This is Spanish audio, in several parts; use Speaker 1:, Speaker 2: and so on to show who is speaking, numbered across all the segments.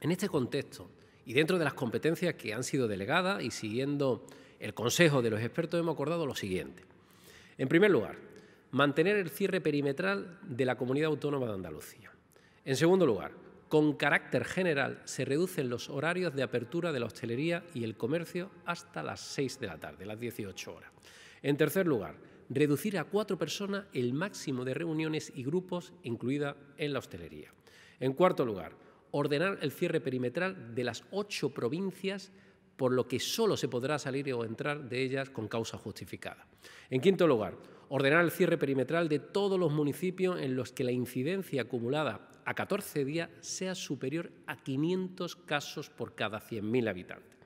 Speaker 1: En este contexto y dentro de las competencias que han sido delegadas y siguiendo el consejo de los expertos hemos acordado lo siguiente. En primer lugar, mantener el cierre perimetral de la comunidad autónoma de Andalucía. En segundo lugar, con carácter general se reducen los horarios de apertura de la hostelería y el comercio hasta las 6 de la tarde, las 18 horas. En tercer lugar, reducir a cuatro personas el máximo de reuniones y grupos incluida en la hostelería. En cuarto lugar, ordenar el cierre perimetral de las ocho provincias por lo que solo se podrá salir o entrar de ellas con causa justificada. En quinto lugar, ordenar el cierre perimetral de todos los municipios en los que la incidencia acumulada a 14 días sea superior a 500 casos por cada 100.000 habitantes.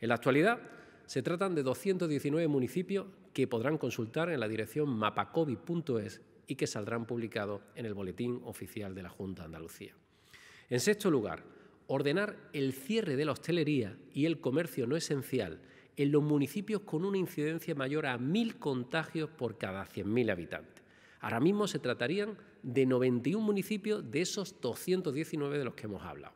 Speaker 1: En la actualidad, se tratan de 219 municipios que podrán consultar en la dirección mapacovi.es y que saldrán publicados en el Boletín Oficial de la Junta de Andalucía. En sexto lugar, ordenar el cierre de la hostelería y el comercio no esencial en los municipios con una incidencia mayor a 1.000 contagios por cada 100.000 habitantes. Ahora mismo se tratarían de 91 municipios de esos 219 de los que hemos hablado.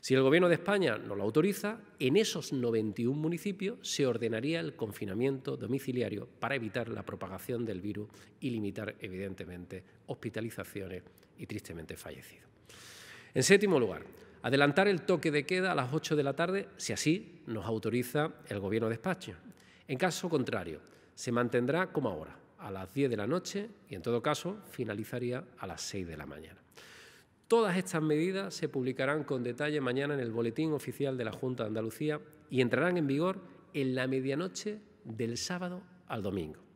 Speaker 1: Si el Gobierno de España no lo autoriza, en esos 91 municipios se ordenaría el confinamiento domiciliario para evitar la propagación del virus y limitar, evidentemente, hospitalizaciones y, tristemente, fallecidos. En séptimo lugar, adelantar el toque de queda a las 8 de la tarde si así nos autoriza el Gobierno de España. En caso contrario, se mantendrá como ahora, a las 10 de la noche y en todo caso finalizaría a las 6 de la mañana. Todas estas medidas se publicarán con detalle mañana en el Boletín Oficial de la Junta de Andalucía y entrarán en vigor en la medianoche del sábado al domingo.